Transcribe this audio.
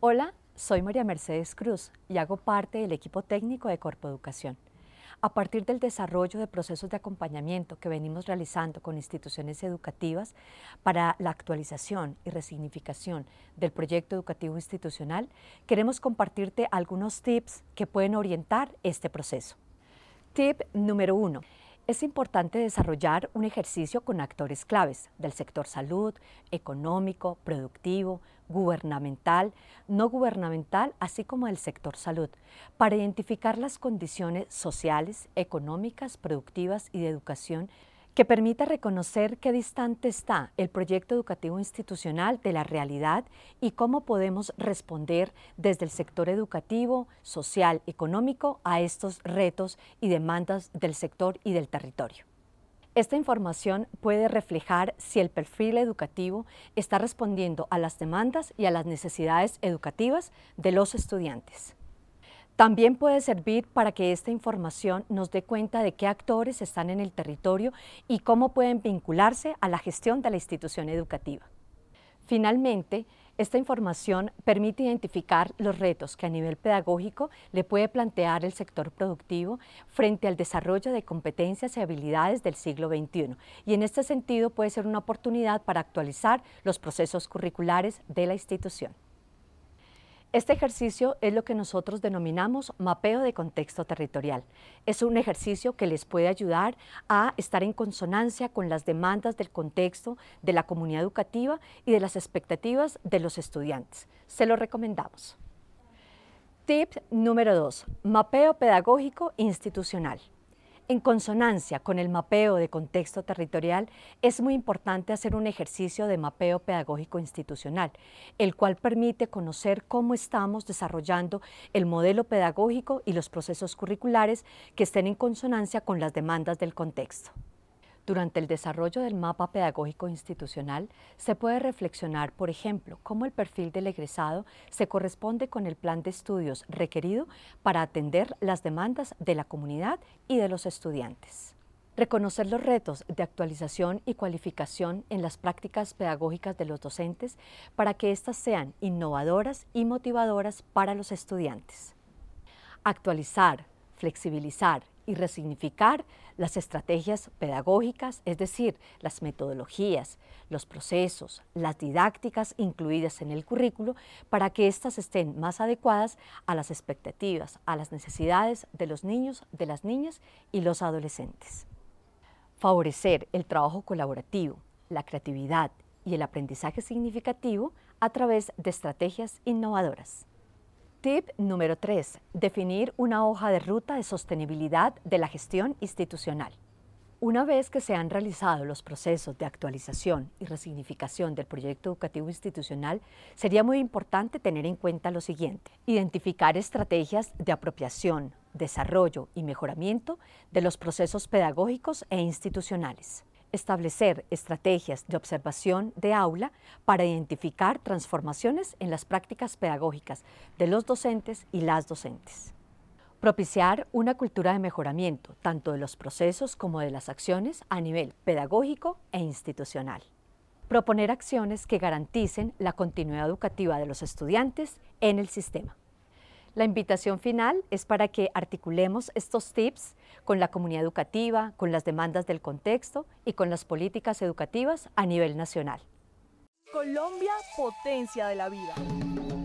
Hola, soy María Mercedes Cruz y hago parte del equipo técnico de Educación. A partir del desarrollo de procesos de acompañamiento que venimos realizando con instituciones educativas para la actualización y resignificación del proyecto educativo institucional, queremos compartirte algunos tips que pueden orientar este proceso. Tip número uno, es importante desarrollar un ejercicio con actores claves del sector salud, económico, productivo, gubernamental, no gubernamental, así como del sector salud, para identificar las condiciones sociales, económicas, productivas y de educación que permita reconocer qué distante está el proyecto educativo institucional de la realidad y cómo podemos responder desde el sector educativo, social, económico a estos retos y demandas del sector y del territorio. Esta información puede reflejar si el perfil educativo está respondiendo a las demandas y a las necesidades educativas de los estudiantes. También puede servir para que esta información nos dé cuenta de qué actores están en el territorio y cómo pueden vincularse a la gestión de la institución educativa. Finalmente, esta información permite identificar los retos que a nivel pedagógico le puede plantear el sector productivo frente al desarrollo de competencias y habilidades del siglo XXI y en este sentido puede ser una oportunidad para actualizar los procesos curriculares de la institución. Este ejercicio es lo que nosotros denominamos mapeo de contexto territorial. Es un ejercicio que les puede ayudar a estar en consonancia con las demandas del contexto de la comunidad educativa y de las expectativas de los estudiantes. Se lo recomendamos. Tip número 2. Mapeo pedagógico institucional. En consonancia con el mapeo de contexto territorial, es muy importante hacer un ejercicio de mapeo pedagógico institucional, el cual permite conocer cómo estamos desarrollando el modelo pedagógico y los procesos curriculares que estén en consonancia con las demandas del contexto. Durante el desarrollo del mapa pedagógico institucional se puede reflexionar, por ejemplo, cómo el perfil del egresado se corresponde con el plan de estudios requerido para atender las demandas de la comunidad y de los estudiantes. Reconocer los retos de actualización y cualificación en las prácticas pedagógicas de los docentes para que éstas sean innovadoras y motivadoras para los estudiantes. Actualizar, flexibilizar y resignificar las estrategias pedagógicas, es decir, las metodologías, los procesos, las didácticas incluidas en el currículo, para que éstas estén más adecuadas a las expectativas, a las necesidades de los niños, de las niñas y los adolescentes. Favorecer el trabajo colaborativo, la creatividad y el aprendizaje significativo a través de estrategias innovadoras. Tip número 3. Definir una hoja de ruta de sostenibilidad de la gestión institucional. Una vez que se han realizado los procesos de actualización y resignificación del proyecto educativo institucional, sería muy importante tener en cuenta lo siguiente. Identificar estrategias de apropiación, desarrollo y mejoramiento de los procesos pedagógicos e institucionales establecer estrategias de observación de aula para identificar transformaciones en las prácticas pedagógicas de los docentes y las docentes. Propiciar una cultura de mejoramiento, tanto de los procesos como de las acciones a nivel pedagógico e institucional. Proponer acciones que garanticen la continuidad educativa de los estudiantes en el sistema. La invitación final es para que articulemos estos tips con la comunidad educativa, con las demandas del contexto y con las políticas educativas a nivel nacional. Colombia, potencia de la vida.